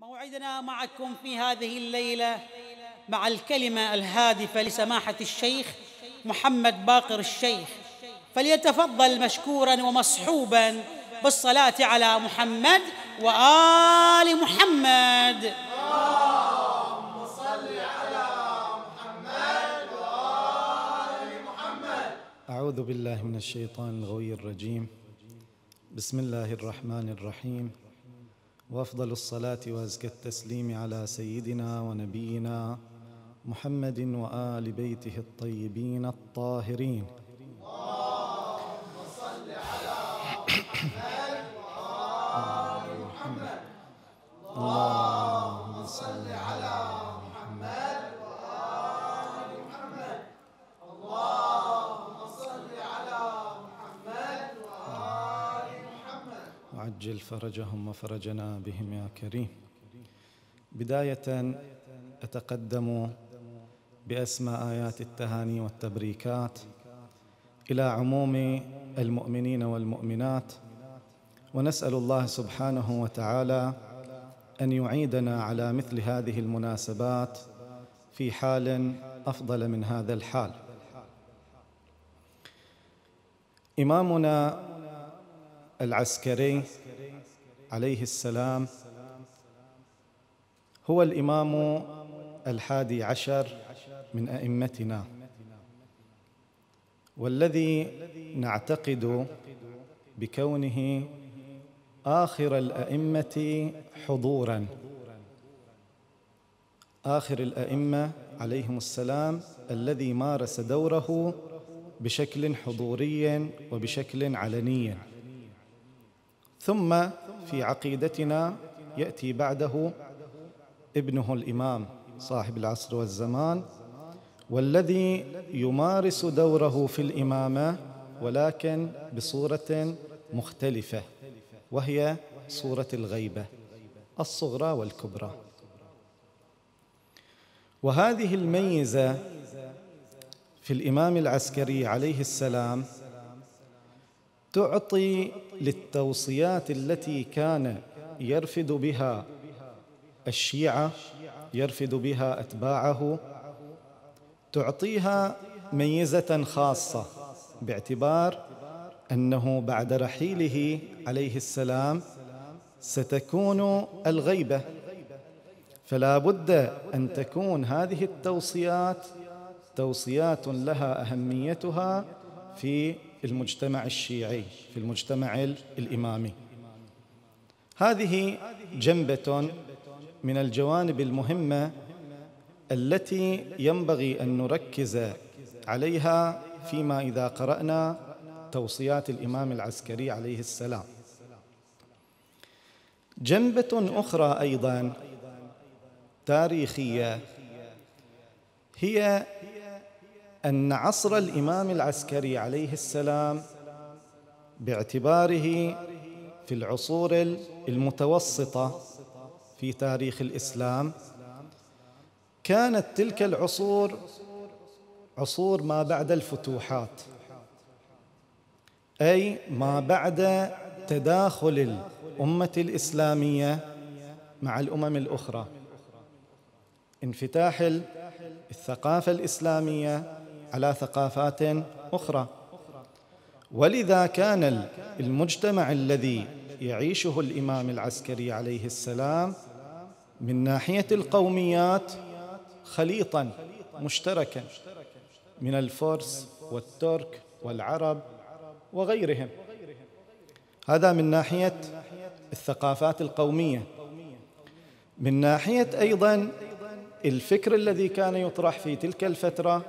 موعدنا معكم في هذه الليلة مع الكلمة الهادفة لسماحة الشيخ محمد باقر الشيخ فليتفضل مشكورا ومصحوبا بالصلاة على محمد وآل محمد اللهم صل على محمد وآل محمد أعوذ بالله من الشيطان الغوي الرجيم بسم الله الرحمن الرحيم وافضل الصلاه وازكى التسليم على سيدنا ونبينا محمد وال بيته الطيبين الطاهرين عجل فرجهم وفرجنا بهم يا كريم بداية أتقدم بأسمى آيات التهاني والتبريكات إلى عموم المؤمنين والمؤمنات ونسأل الله سبحانه وتعالى أن يعيدنا على مثل هذه المناسبات في حال أفضل من هذا الحال إمامنا العسكري عليه السلام هو الإمام الحادي عشر من أئمتنا والذي نعتقد بكونه آخر الأئمة حضوراً آخر الأئمة عليهم السلام الذي مارس دوره بشكل حضوري وبشكل علني ثم في عقيدتنا ياتي بعده ابنه الامام صاحب العصر والزمان والذي يمارس دوره في الامامه ولكن بصوره مختلفه وهي صوره الغيبه الصغرى والكبرى وهذه الميزه في الامام العسكري عليه السلام تعطي للتوصيات التي كان يرفد بها الشيعة يرفد بها أتباعه تعطيها ميزة خاصة باعتبار أنه بعد رحيله عليه السلام ستكون الغيبة فلا بد أن تكون هذه التوصيات توصيات لها أهميتها في المجتمع الشيعي في المجتمع الإمامي هذه جنبة من الجوانب المهمة التي ينبغي أن نركز عليها فيما إذا قرأنا توصيات الإمام العسكري عليه السلام جنبة أخرى أيضا تاريخية هي أن عصر الإمام العسكري عليه السلام باعتباره في العصور المتوسطة في تاريخ الإسلام كانت تلك العصور عصور ما بعد الفتوحات أي ما بعد تداخل الأمة الإسلامية مع الأمم الأخرى انفتاح الثقافة الإسلامية على ثقافات أخرى ولذا كان المجتمع الذي يعيشه الإمام العسكري عليه السلام من ناحية القوميات خليطا مشتركا من الفرس والترك والعرب وغيرهم هذا من ناحية الثقافات القومية من ناحية أيضا الفكر الذي كان يطرح في تلك الفترة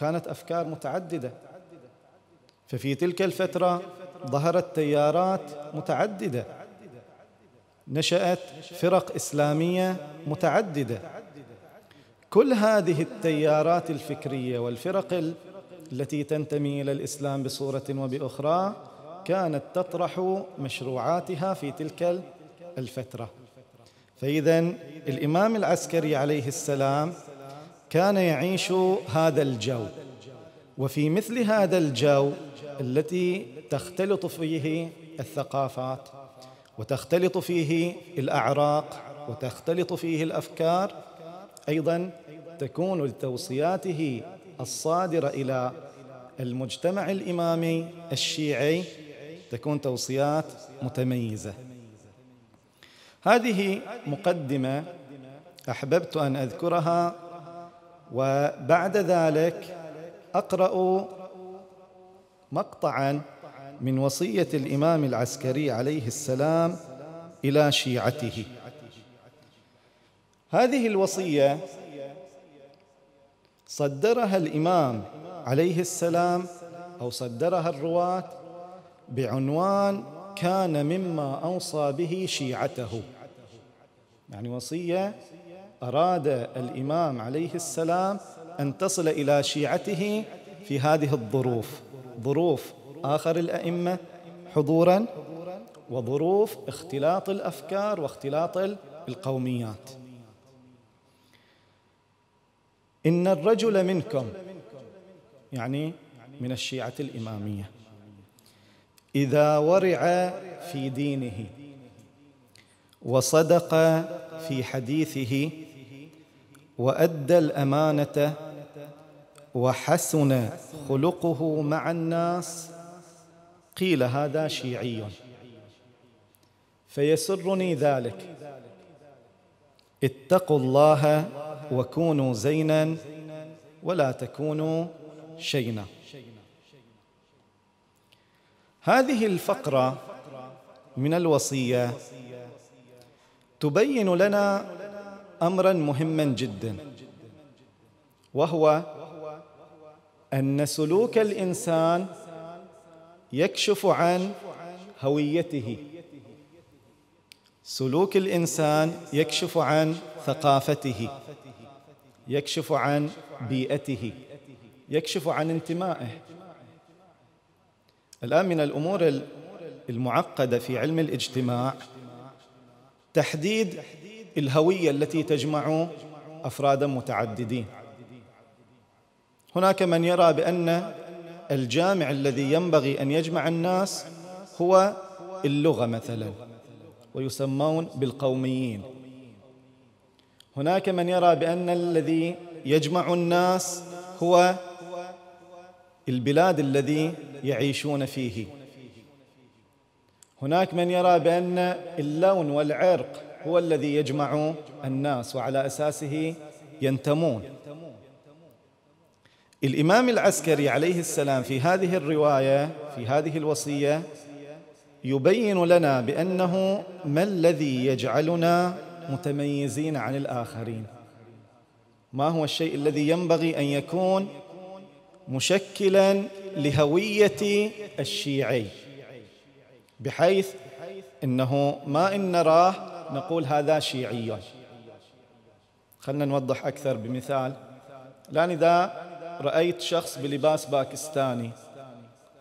كانت أفكار متعددة ففي تلك الفترة ظهرت تيارات متعددة نشأت فرق إسلامية متعددة كل هذه التيارات الفكرية والفرق التي تنتمي إلى الإسلام بصورة وبأخرى كانت تطرح مشروعاتها في تلك الفترة فإذا الإمام العسكري عليه السلام كان يعيش هذا الجو وفي مثل هذا الجو التي تختلط فيه الثقافات وتختلط فيه الاعراق وتختلط فيه الافكار ايضا تكون لتوصياته الصادره الى المجتمع الامامي الشيعي تكون توصيات متميزه هذه مقدمه احببت ان اذكرها وبعد ذلك اقرا مقطعا من وصيه الامام العسكري عليه السلام الى شيعته هذه الوصيه صدرها الامام عليه السلام او صدرها الرواه بعنوان كان مما اوصى به شيعته يعني وصيه أراد الإمام عليه السلام أن تصل إلى شيعته في هذه الظروف ظروف آخر الأئمة حضورا وظروف اختلاط الأفكار واختلاط القوميات إن الرجل منكم يعني من الشيعة الإمامية إذا ورع في دينه وصدق في حديثه وادى الامانه وحسن خلقه مع الناس قيل هذا شيعي فيسرني ذلك اتقوا الله وكونوا زينا ولا تكونوا شينا هذه الفقره من الوصيه تبين لنا امرا مهما جدا وهو ان سلوك الانسان يكشف عن هويته سلوك الانسان يكشف عن ثقافته يكشف عن بيئته يكشف عن انتمائه الان من الامور المعقده في علم الاجتماع تحديد الهوية التي تجمع أفرادا متعددين هناك من يرى بأن الجامع الذي ينبغي أن يجمع الناس هو اللغة مثلا ويسمون بالقوميين هناك من يرى بأن الذي يجمع الناس هو البلاد الذي يعيشون فيه هناك من يرى بأن اللون والعرق هو الذي يجمع الناس وعلى أساسه ينتمون الإمام العسكري عليه السلام في هذه الرواية في هذه الوصية يبين لنا بأنه ما الذي يجعلنا متميزين عن الآخرين ما هو الشيء الذي ينبغي أن يكون مشكلا لهوية الشيعي بحيث انه ما ان نراه نقول هذا شيعي خلنا نوضح أكثر بمثال الآن إذا رأيت شخص بلباس باكستاني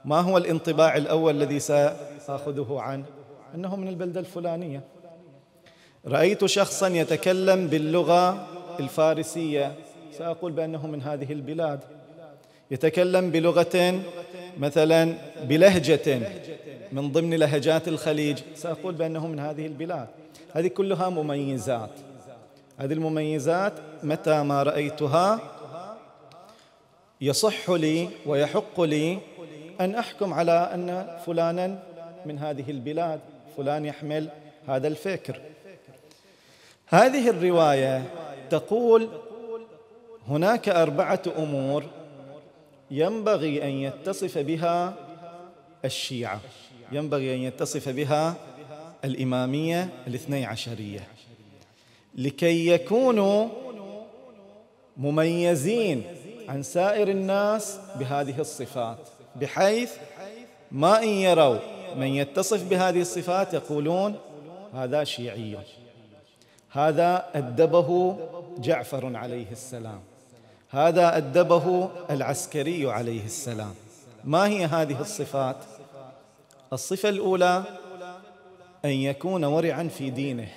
ما هو الانطباع الأول الذي سأخذه عنه أنه من البلدة الفلانية رأيت شخصا يتكلم باللغة الفارسية سأقول بأنه من هذه البلاد يتكلم بلغة مثلا بلهجة من ضمن لهجات الخليج سأقول بأنه من هذه البلاد هذه كلها مميزات هذه المميزات متى ما رأيتها يصح لي ويحق لي أن أحكم على أن فلانا من هذه البلاد فلان يحمل هذا الفكر هذه الرواية تقول هناك أربعة أمور ينبغي أن يتصف بها الشيعة ينبغي أن يتصف بها الإمامية الاثني عشرية لكي يكونوا مميزين عن سائر الناس بهذه الصفات بحيث ما إن يروا من يتصف بهذه الصفات يقولون هذا شيعي هذا أدبه جعفر عليه السلام هذا أدبه العسكري عليه السلام ما هي هذه الصفات؟ الصفة الأولى أن يكون ورعا في دينه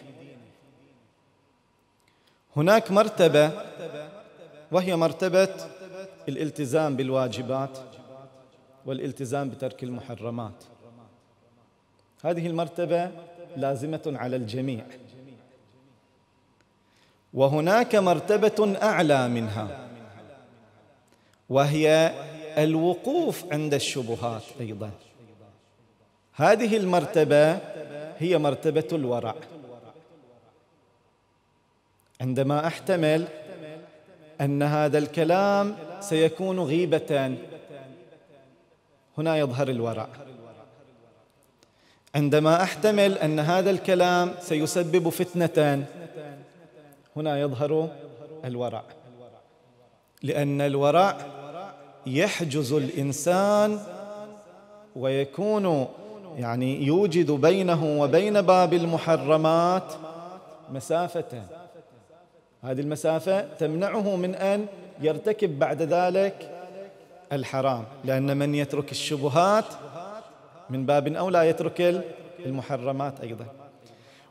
هناك مرتبة وهي مرتبة الالتزام بالواجبات والالتزام بترك المحرمات هذه المرتبة لازمة على الجميع وهناك مرتبة أعلى منها وهي الوقوف عند الشبهات أيضا هذه المرتبة هي مرتبة الورع عندما أحتمل أن هذا الكلام سيكون غيبة هنا يظهر الورع عندما أحتمل أن هذا الكلام سيسبب فتنة هنا يظهر الورع لأن الورع يحجز الإنسان ويكون يعني يوجد بينه وبين باب المحرمات مسافة هذه المسافة تمنعه من أن يرتكب بعد ذلك الحرام لأن من يترك الشبهات من باب أولى يترك المحرمات أيضا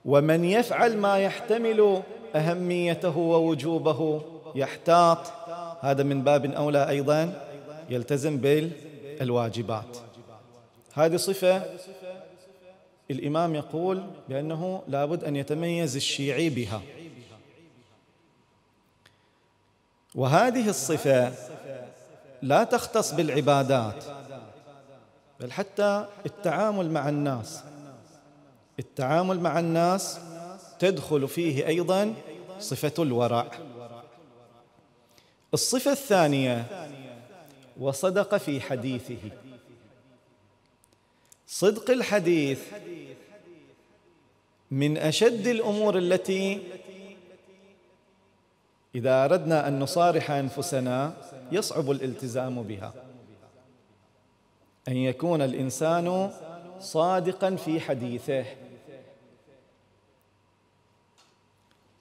ومن يفعل ما يحتمل أهميته ووجوبه يحتاط هذا من باب أولى أيضا يلتزم بالواجبات هذه صفة الإمام يقول بأنه لابد أن يتميز الشيعي بها وهذه الصفة لا تختص بالعبادات بل حتى التعامل مع الناس التعامل مع الناس تدخل فيه أيضا صفة الورع الصفة الثانية وصدق في حديثه صدق الحديث من اشد الامور التي اذا اردنا ان نصارح انفسنا يصعب الالتزام بها ان يكون الانسان صادقا في حديثه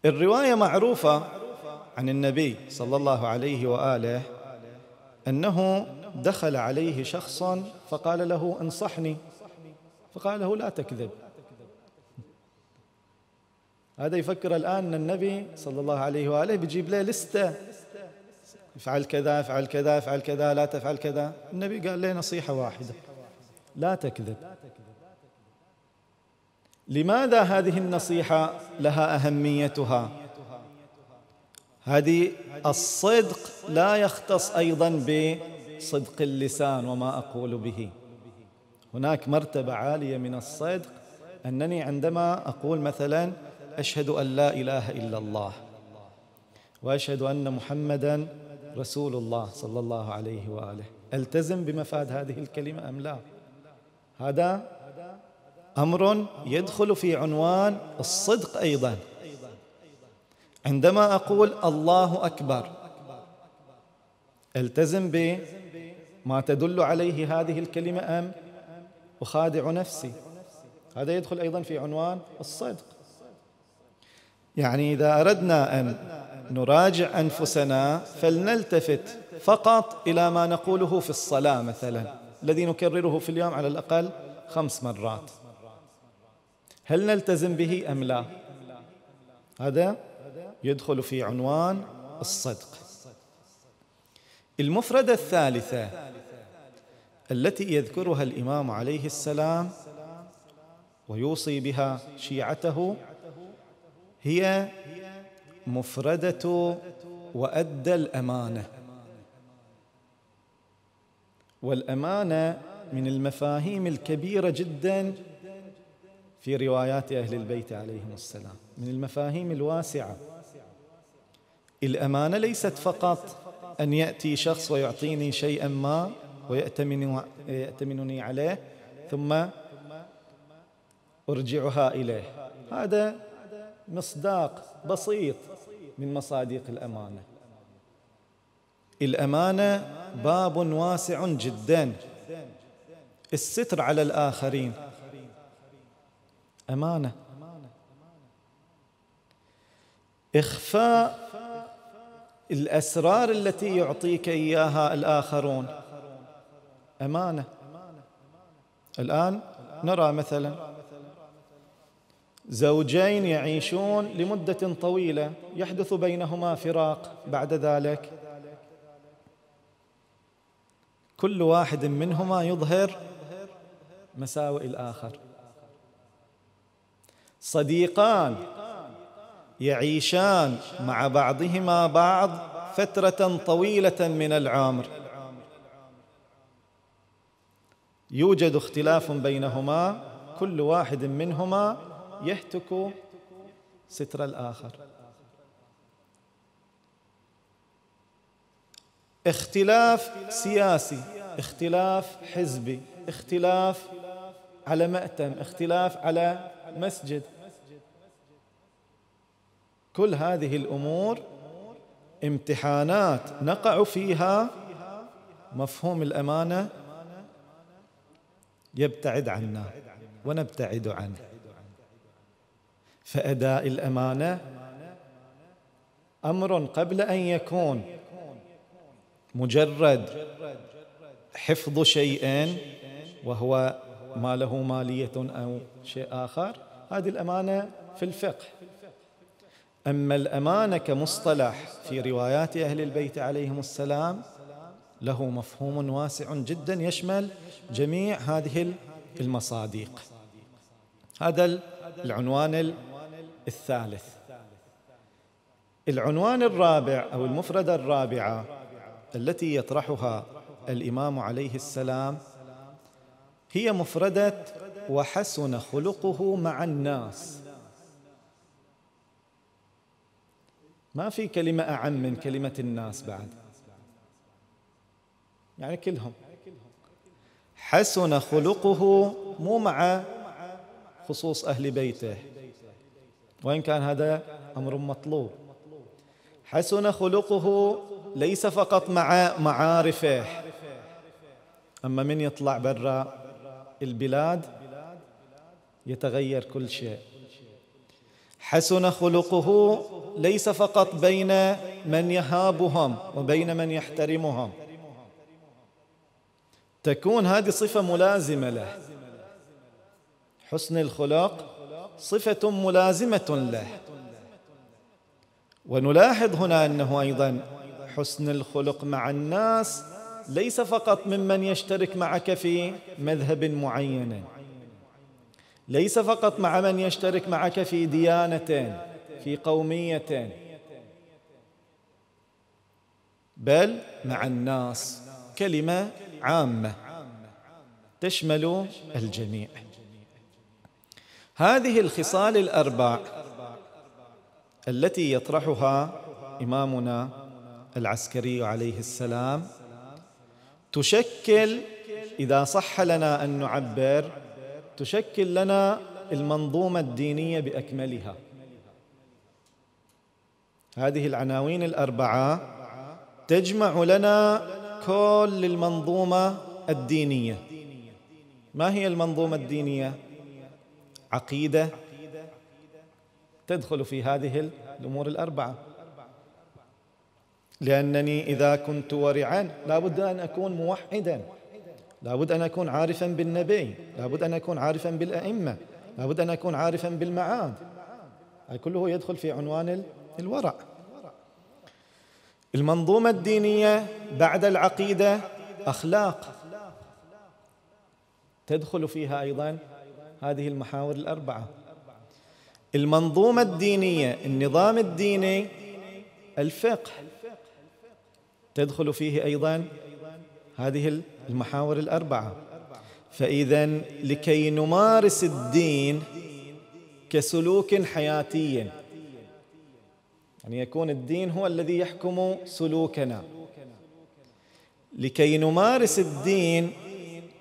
الروايه معروفه عن النبي صلى الله عليه واله انه دخل عليه شخص فقال له انصحني فقال له لا تكذب هذا يفكر الآن أن النبي صلى الله عليه وآله بيجيب له لستة افعل كذا افعل كذا افعل كذا لا تفعل كذا النبي قال له نصيحة واحدة لا تكذب لماذا هذه النصيحة لها أهميتها هذه الصدق لا يختص أيضا بصدق اللسان وما أقول به هناك مرتبة عالية من الصدق أنني عندما أقول مثلا أشهد أن لا إله إلا الله وأشهد أن محمدا رسول الله صلى الله عليه وآله ألتزم بمفاد هذه الكلمة أم لا هذا أمر يدخل في عنوان الصدق أيضا عندما أقول الله أكبر ألتزم بما تدل عليه هذه الكلمة أم أخادع نفسي هذا يدخل أيضا في عنوان الصدق يعني إذا أردنا أن نراجع أنفسنا فلنلتفت فقط إلى ما نقوله في الصلاة مثلا الذي نكرره في اليوم على الأقل خمس مرات هل نلتزم به أم لا هذا يدخل في عنوان الصدق المفردة الثالثة التي يذكرها الامام عليه السلام ويوصي بها شيعته هي مفرده وادى الامانه والامانه من المفاهيم الكبيره جدا في روايات اهل البيت عليهم السلام من المفاهيم الواسعه الامانه ليست فقط ان ياتي شخص ويعطيني شيئا ما ويأتمن عليه ثم أرجعها إليه هذا مصداق بسيط من مصادق الأمانة الأمانة باب واسع جدا الستر على الآخرين أمانة إخفاء الأسرار التي يعطيك إياها الآخرون أمانة الآن نرى مثلا زوجين يعيشون لمدة طويلة يحدث بينهما فراق بعد ذلك كل واحد منهما يظهر مساوئ الآخر صديقان يعيشان مع بعضهما بعض فترة طويلة من العمر يوجد اختلاف بينهما كل واحد منهما يهتك ستر الآخر اختلاف سياسي اختلاف حزبي اختلاف على مأتم اختلاف على مسجد كل هذه الأمور امتحانات نقع فيها مفهوم الأمانة يبتعد عنا ونبتعد عنه فأداء الأمانة أمر قبل أن يكون مجرد حفظ شيئين وهو ما له مالية أو شيء آخر هذه الأمانة في الفقه أما الأمانة كمصطلح في روايات أهل البيت عليهم السلام له مفهوم واسع جدا يشمل جميع هذه المصادق هذا العنوان الثالث العنوان الرابع او المفرده الرابعه التي يطرحها الامام عليه السلام هي مفرده وحسن خلقه مع الناس ما في كلمه اعم من كلمه الناس بعد يعني كلهم حسن خلقه مو مع خصوص أهل بيته وإن كان هذا أمر مطلوب حسن خلقه ليس فقط مع معارفه أما من يطلع برا البلاد يتغير كل شيء حسن خلقه ليس فقط بين من يهابهم وبين من يحترمهم تكون هذه صفة ملازمة له حسن الخلق صفة ملازمة له ونلاحظ هنا أنه أيضا حسن الخلق مع الناس ليس فقط ممن يشترك معك في مذهب معين ليس فقط مع من يشترك معك في ديانة في قومية بل مع الناس كلمة عامة تشمل الجميع هذه الخصال الأربع التي يطرحها إمامنا العسكري عليه السلام تشكل إذا صح لنا أن نعبر تشكل لنا المنظومة الدينية بأكملها هذه العناوين الأربعة تجمع لنا كل المنظومه الدينيه ما هي المنظومه الدينيه عقيده تدخل في هذه الامور الاربعه لانني اذا كنت ورعا لابد ان اكون موحدا لابد ان اكون عارفا بالنبي لابد ان اكون عارفا بالائمه لابد ان اكون عارفا بالمعاد كله يدخل في عنوان الورع المنظومة الدينية بعد العقيدة أخلاق تدخل فيها أيضا هذه المحاور الأربعة المنظومة الدينية النظام الديني الفقه تدخل فيه أيضا هذه المحاور الأربعة فإذا لكي نمارس الدين كسلوك حياتي أن يكون الدين هو الذي يحكم سلوكنا لكي نمارس الدين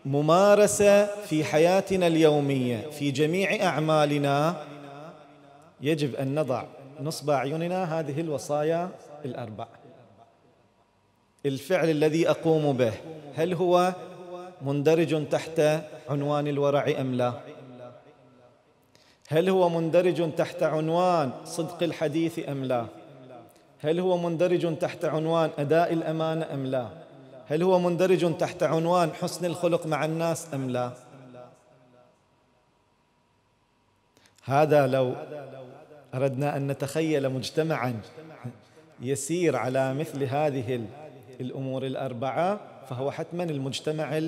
ممارسة في حياتنا اليومية في جميع أعمالنا يجب أن نضع نصب أعيننا هذه الوصايا الأربع الفعل الذي أقوم به هل هو مندرج تحت عنوان الورع أم لا هل هو مندرج تحت عنوان صدق الحديث أم لا هل هو مندرج تحت عنوان أداء الأمانة أم لا هل هو مندرج تحت عنوان حسن الخلق مع الناس أم لا هذا لو أردنا أن نتخيل مجتمعا يسير على مثل هذه الأمور الأربعة فهو حتما المجتمع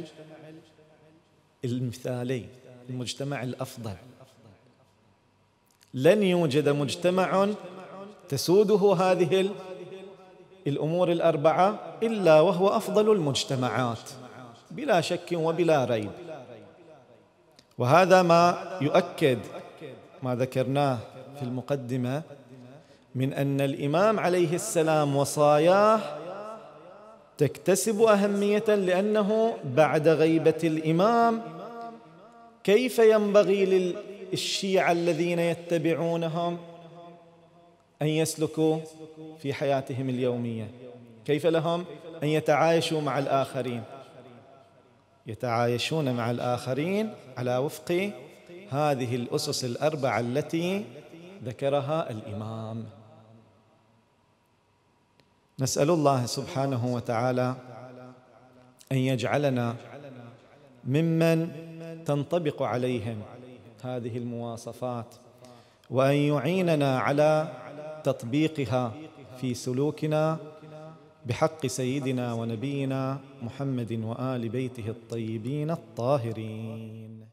المثالي المجتمع الأفضل لن يوجد مجتمع تسوده هذه الامور الاربعه الا وهو افضل المجتمعات بلا شك وبلا ريب وهذا ما يؤكد ما ذكرناه في المقدمه من ان الامام عليه السلام وصاياه تكتسب اهميه لانه بعد غيبه الامام كيف ينبغي للشيعه الذين يتبعونهم أن يسلكوا في حياتهم اليومية كيف لهم أن يتعايشوا مع الآخرين يتعايشون مع الآخرين على وفق هذه الأسس الأربعة التي ذكرها الإمام نسأل الله سبحانه وتعالى أن يجعلنا ممن تنطبق عليهم هذه المواصفات وأن يعيننا على تطبيقها في سلوكنا بحق سيدنا ونبينا محمد وال بيته الطيبين الطاهرين